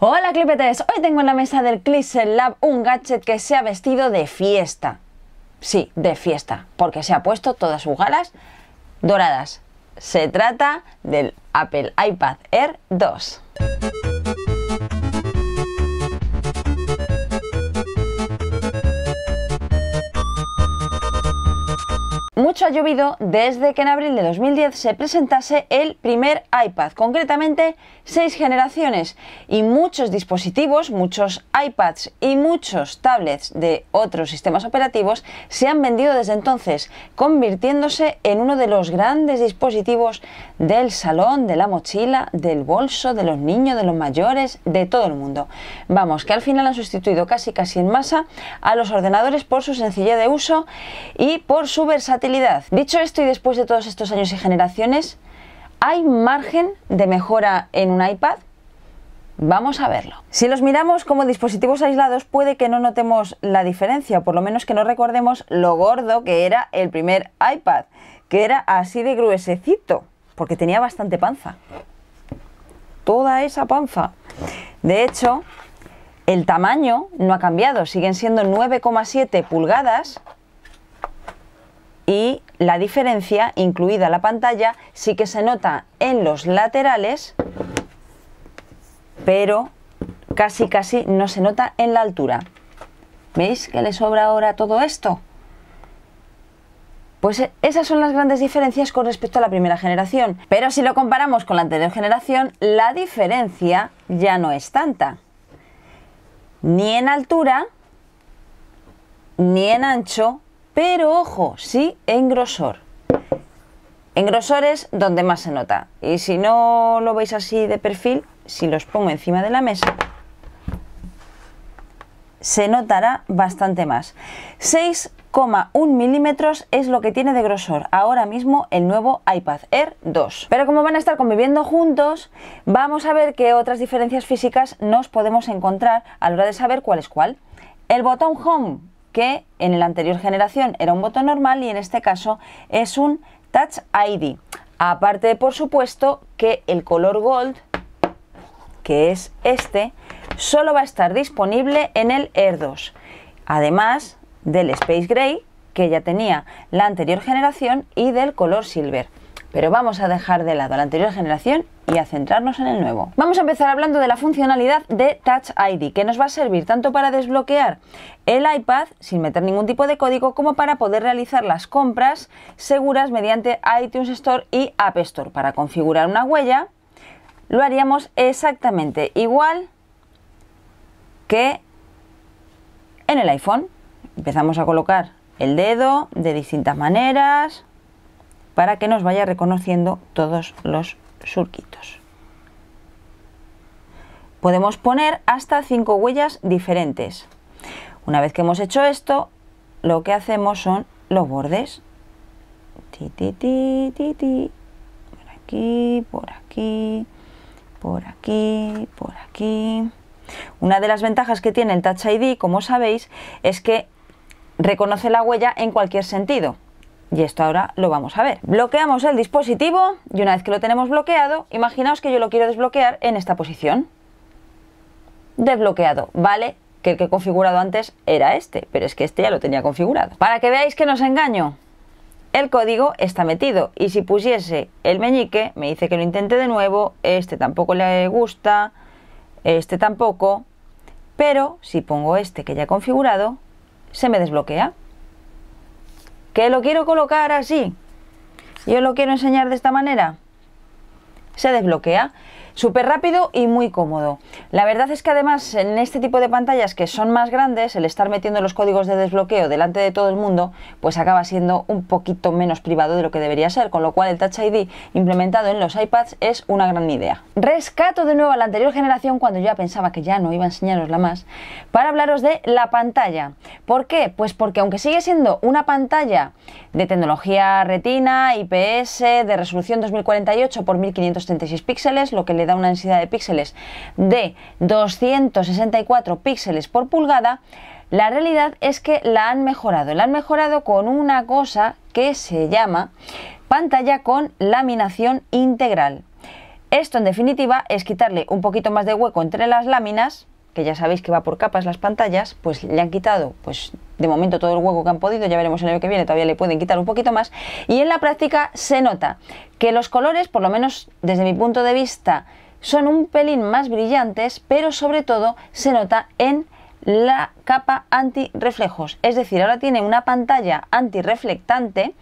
Hola Clipetes, hoy tengo en la mesa del Clixel Lab un gadget que se ha vestido de fiesta. Sí, de fiesta, porque se ha puesto todas sus galas doradas. Se trata del Apple iPad Air 2. Mucho ha llovido desde que en abril de 2010 se presentase el primer iPad, concretamente seis generaciones, y muchos dispositivos, muchos iPads y muchos tablets de otros sistemas operativos se han vendido desde entonces, convirtiéndose en uno de los grandes dispositivos del salón, de la mochila, del bolso, de los niños, de los mayores, de todo el mundo. Vamos, que al final han sustituido casi casi en masa a los ordenadores por su sencillez de uso y por su versatilidad Dicho esto y después de todos estos años y generaciones, ¿hay margen de mejora en un iPad? Vamos a verlo. Si los miramos como dispositivos aislados, puede que no notemos la diferencia, por lo menos que no recordemos lo gordo que era el primer iPad, que era así de gruesecito, porque tenía bastante panza. Toda esa panza. De hecho, el tamaño no ha cambiado, siguen siendo 9,7 pulgadas, y la diferencia, incluida la pantalla, sí que se nota en los laterales, pero casi casi no se nota en la altura. ¿Veis que le sobra ahora todo esto? Pues e, esas son las grandes diferencias con respecto a la primera generación. Pero si lo comparamos con la anterior generación, la diferencia ya no es tanta. Ni en altura, ni en ancho, pero ojo, sí en grosor. En grosor es donde más se nota. Y si no lo veis así de perfil, si los pongo encima de la mesa, se notará bastante más. 6,1 milímetros es lo que tiene de grosor ahora mismo el nuevo iPad Air 2. Pero como van a estar conviviendo juntos, vamos a ver qué otras diferencias físicas nos podemos encontrar a la hora de saber cuál es cuál. El botón Home que en la anterior generación era un botón normal y en este caso es un Touch ID. Aparte, por supuesto, que el color gold, que es este, solo va a estar disponible en el Air 2. Además del Space Gray, que ya tenía la anterior generación, y del color silver pero vamos a dejar de lado la anterior generación y a centrarnos en el nuevo. Vamos a empezar hablando de la funcionalidad de Touch ID, que nos va a servir tanto para desbloquear el iPad sin meter ningún tipo de código, como para poder realizar las compras seguras mediante iTunes Store y App Store. Para configurar una huella, lo haríamos exactamente igual que en el iPhone. Empezamos a colocar el dedo de distintas maneras, para que nos vaya reconociendo todos los surquitos. Podemos poner hasta 5 huellas diferentes. Una vez que hemos hecho esto, lo que hacemos son los bordes. Por aquí, por aquí, por aquí, por aquí. Una de las ventajas que tiene el Touch ID, como sabéis, es que reconoce la huella en cualquier sentido. Y esto ahora lo vamos a ver. Bloqueamos el dispositivo y una vez que lo tenemos bloqueado, imaginaos que yo lo quiero desbloquear en esta posición. Desbloqueado, ¿vale? Que el que he configurado antes era este, pero es que este ya lo tenía configurado. Para que veáis que no os engaño, el código está metido y si pusiese el meñique, me dice que lo intente de nuevo, este tampoco le gusta, este tampoco, pero si pongo este que ya he configurado, se me desbloquea que lo quiero colocar así, yo lo quiero enseñar de esta manera, se desbloquea. Súper rápido y muy cómodo. La verdad es que además en este tipo de pantallas que son más grandes, el estar metiendo los códigos de desbloqueo delante de todo el mundo, pues acaba siendo un poquito menos privado de lo que debería ser, con lo cual el Touch ID implementado en los iPads es una gran idea. Rescato de nuevo a la anterior generación cuando ya pensaba que ya no iba a la más, para hablaros de la pantalla. ¿Por qué? Pues porque aunque sigue siendo una pantalla de tecnología retina, IPS, de resolución 2048 por 1536 píxeles, lo que le da una densidad de píxeles de 264 píxeles por pulgada, la realidad es que la han mejorado. La han mejorado con una cosa que se llama pantalla con laminación integral. Esto en definitiva es quitarle un poquito más de hueco entre las láminas que ya sabéis que va por capas las pantallas, pues le han quitado, pues de momento todo el hueco que han podido, ya veremos el año que viene, todavía le pueden quitar un poquito más, y en la práctica se nota que los colores, por lo menos desde mi punto de vista, son un pelín más brillantes, pero sobre todo se nota en la capa antirreflejos, es decir, ahora tiene una pantalla antirreflectante,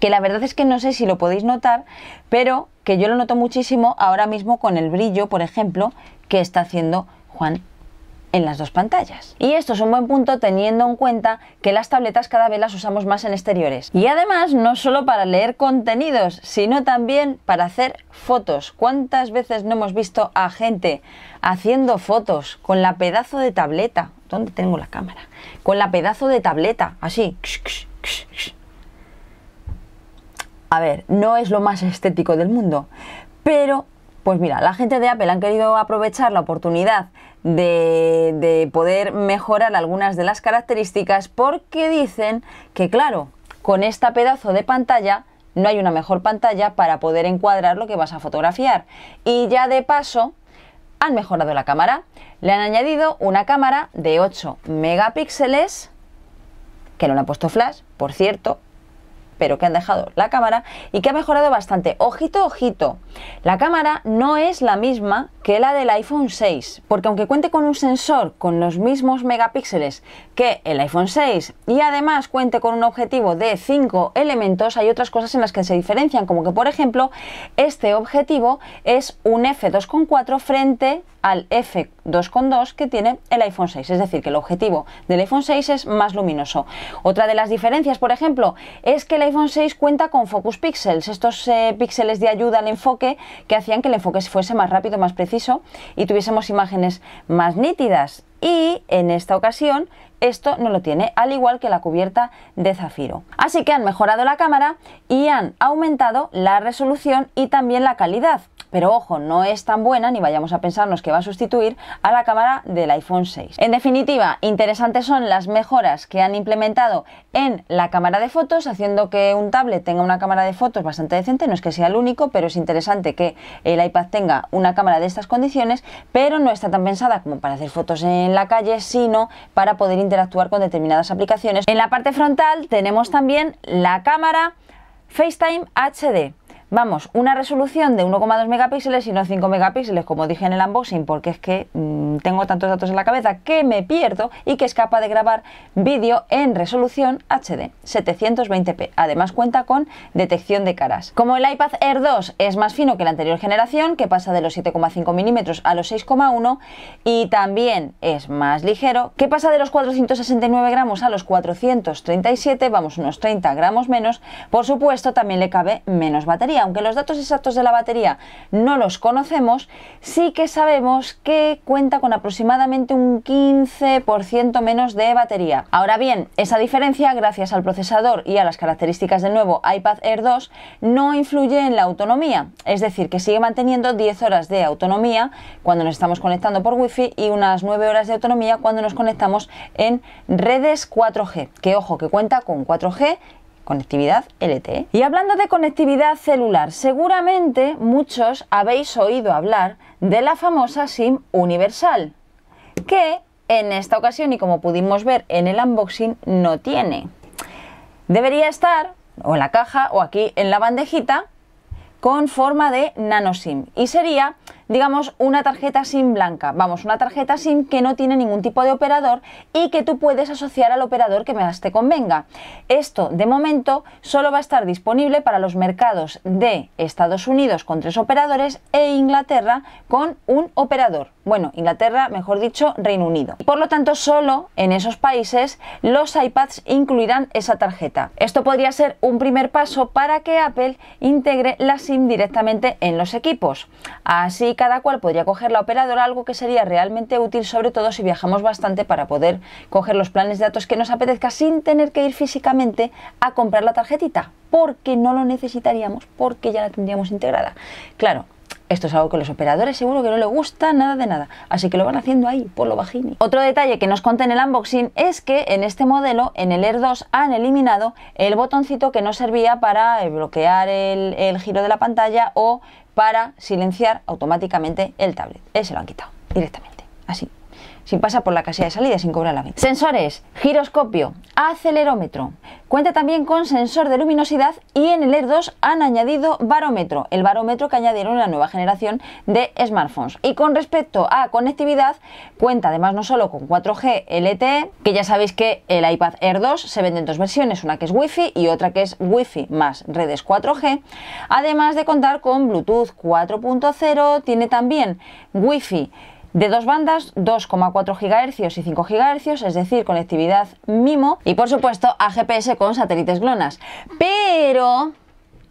que la verdad es que no sé si lo podéis notar, pero que yo lo noto muchísimo ahora mismo con el brillo, por ejemplo, que está haciendo Juan en las dos pantallas. Y esto es un buen punto teniendo en cuenta que las tabletas cada vez las usamos más en exteriores. Y además no solo para leer contenidos, sino también para hacer fotos. ¿Cuántas veces no hemos visto a gente haciendo fotos con la pedazo de tableta? ¿Dónde tengo la cámara? Con la pedazo de tableta, así a ver, no es lo más estético del mundo, pero pues mira, la gente de Apple han querido aprovechar la oportunidad de, poder mejorar algunas de las características porque dicen que claro, con esta pedazo de pantalla no hay una mejor pantalla para poder encuadrar lo que vas a fotografiar. Y ya de paso han mejorado la cámara. Le han añadido una cámara de 8 megapíxeles, que no le han puesto flash, por cierto, pero que han dejado la cámara y que ha mejorado bastante. Ojito, ojito, la cámara no es la misma que la del iPhone 6, porque aunque cuente con un sensor con los mismos megapíxeles que el iPhone 6 y además cuente con un objetivo de 5 elementos, hay otras cosas en las que se diferencian, como que por ejemplo este objetivo es un f2.4 frente al f2.2 que tiene el iPhone 6, es decir, que el objetivo del iPhone 6 es más luminoso. Otra de las diferencias, por ejemplo, es que el iPhone 6 cuenta con focus pixels, estos eh, píxeles de ayuda al enfoque que hacían que el enfoque fuese más rápido, más preciso y tuviésemos imágenes más nítidas. Y en esta ocasión esto no lo tiene, al igual que la cubierta de zafiro. Así que han mejorado la cámara y han aumentado la resolución y también la calidad, pero ojo, no es tan buena ni vayamos a pensarnos que va a sustituir a la cámara del iPhone 6. En definitiva, interesantes son las mejoras que han implementado en la cámara de fotos, haciendo que un tablet tenga una cámara de fotos bastante decente, no es que sea el único, pero es interesante que el iPad tenga una cámara de estas condiciones, pero no está tan pensada como para hacer fotos en la calle, sino para poder interactuar con determinadas aplicaciones. En la parte frontal tenemos también la cámara FaceTime HD Vamos, una resolución de 1,2 megapíxeles y no 5 megapíxeles, como dije en el unboxing, porque es que mm, tengo tantos datos en la cabeza que me pierdo y que es capaz de grabar vídeo en resolución HD 720p. Además cuenta con detección de caras. Como el iPad Air 2 es más fino que la anterior generación, que pasa de los 7,5 milímetros a los 6,1, y también es más ligero, que pasa de los 469 gramos a los 437, vamos unos 30 gramos menos, por supuesto también le cabe menos batería aunque los datos exactos de la batería no los conocemos, sí que sabemos que cuenta con aproximadamente un 15% menos de batería. Ahora bien, esa diferencia, gracias al procesador y a las características del nuevo iPad Air 2, no influye en la autonomía, es decir, que sigue manteniendo 10 horas de autonomía cuando nos estamos conectando por Wi-Fi y unas 9 horas de autonomía cuando nos conectamos en redes 4G, que ojo, que cuenta con 4G conectividad LTE. Y hablando de conectividad celular, seguramente muchos habéis oído hablar de la famosa SIM universal, que en esta ocasión y como pudimos ver en el unboxing no tiene. Debería estar o en la caja o aquí en la bandejita con forma de nano SIM y sería digamos, una tarjeta SIM blanca. Vamos, una tarjeta SIM que no tiene ningún tipo de operador y que tú puedes asociar al operador que más te convenga. Esto, de momento, solo va a estar disponible para los mercados de Estados Unidos con tres operadores e Inglaterra con un operador bueno, Inglaterra, mejor dicho, Reino Unido. Por lo tanto, solo en esos países los iPads incluirán esa tarjeta. Esto podría ser un primer paso para que Apple integre la SIM directamente en los equipos. Así cada cual podría coger la operadora, algo que sería realmente útil, sobre todo si viajamos bastante para poder coger los planes de datos que nos apetezca sin tener que ir físicamente a comprar la tarjetita, porque no lo necesitaríamos, porque ya la tendríamos integrada. Claro, esto es algo que los operadores seguro que no les gusta nada de nada, así que lo van haciendo ahí, por lo bajini. Otro detalle que nos conté en el unboxing es que en este modelo, en el Air 2, han eliminado el botoncito que no servía para eh, bloquear el, el giro de la pantalla o para silenciar automáticamente el tablet. Ese lo han quitado directamente, así, si pasa por la casilla de salida sin cobrar la venta. Sensores, giroscopio, acelerómetro. Cuenta también con sensor de luminosidad y en el Air e 2 han añadido barómetro, el barómetro que añadieron en la nueva generación de smartphones. Y con respecto a conectividad, cuenta además no solo con 4G LTE, que ya sabéis que el iPad Air e 2 se vende en dos versiones, una que es Wi-Fi y otra que es Wi-Fi más redes 4G, además de contar con Bluetooth 4.0, tiene también Wi-Fi de dos bandas, 2,4 GHz y 5 GHz, es decir, conectividad MIMO y por supuesto a GPS con satélites GLONASS. Pero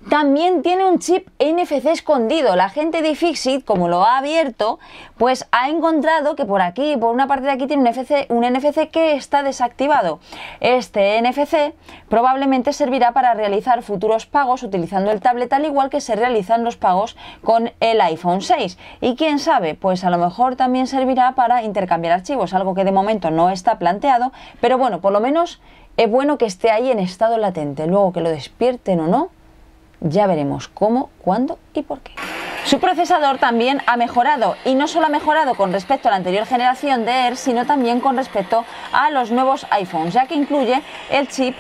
también tiene un chip NFC escondido. La gente de Fixit, como lo ha abierto, pues ha encontrado que por aquí, por una parte de aquí, tiene un NFC, un NFC que está desactivado. Este NFC probablemente servirá para realizar futuros pagos utilizando el tablet al igual que se realizan los pagos con el iPhone 6. Y quién sabe, pues a lo mejor también servirá para intercambiar archivos, algo que de momento no está planteado, pero bueno, por lo menos es bueno que esté ahí en estado latente. Luego que lo despierten o no, ya veremos cómo, cuándo y por qué. Su procesador también ha mejorado y no solo ha mejorado con respecto a la anterior generación de Air, sino también con respecto a los nuevos iPhones, ya que incluye el chip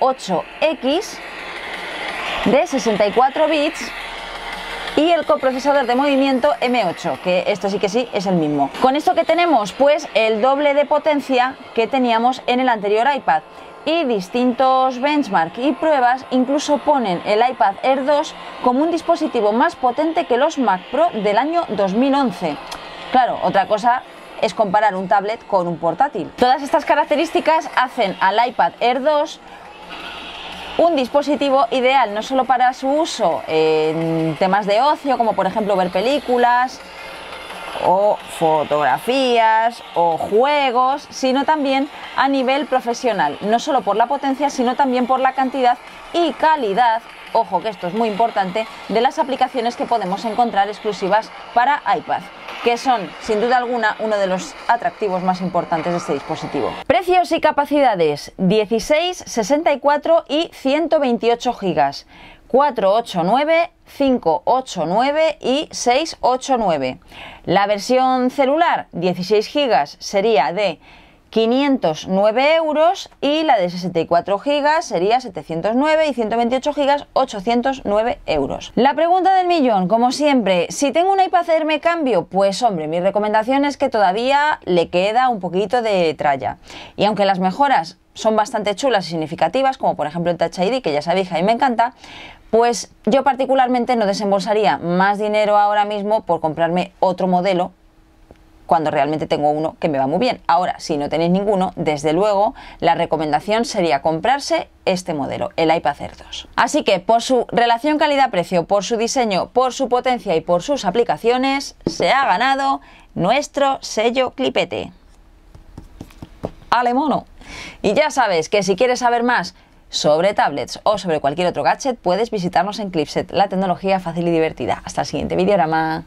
A8X de 64 bits y el coprocesador de movimiento M8, que esto sí que sí es el mismo. Con esto que tenemos, pues el doble de potencia que teníamos en el anterior iPad y distintos benchmark y pruebas incluso ponen el iPad Air 2 como un dispositivo más potente que los Mac Pro del año 2011. Claro, otra cosa es comparar un tablet con un portátil. Todas estas características hacen al iPad Air 2 un dispositivo ideal no solo para su uso en temas de ocio, como por ejemplo ver películas, o fotografías o juegos, sino también a nivel profesional, no solo por la potencia, sino también por la cantidad y calidad, ojo que esto es muy importante, de las aplicaciones que podemos encontrar exclusivas para iPad que son sin duda alguna uno de los atractivos más importantes de este dispositivo. Precios y capacidades 16, 64 y 128 gigas 489, 589 y 689. La versión celular 16 GB sería de 509 euros y la de 64 GB sería 709 y 128 GB 809 euros. La pregunta del millón, como siempre, si tengo un iPad hacerme cambio, pues hombre, mi recomendación es que todavía le queda un poquito de tralla. Y aunque las mejoras son bastante chulas y significativas, como por ejemplo el Touch ID, que ya sabéis, a me encanta, pues yo particularmente no desembolsaría más dinero ahora mismo por comprarme otro modelo cuando realmente tengo uno que me va muy bien. Ahora, si no tenéis ninguno, desde luego la recomendación sería comprarse este modelo, el iPad Air 2. Así que por su relación calidad-precio, por su diseño, por su potencia y por sus aplicaciones, se ha ganado nuestro sello clipete. ¡Ale mono! Y ya sabes que si quieres saber más sobre tablets o sobre cualquier otro gadget, puedes visitarnos en Clipset, la tecnología fácil y divertida. Hasta el siguiente videorama.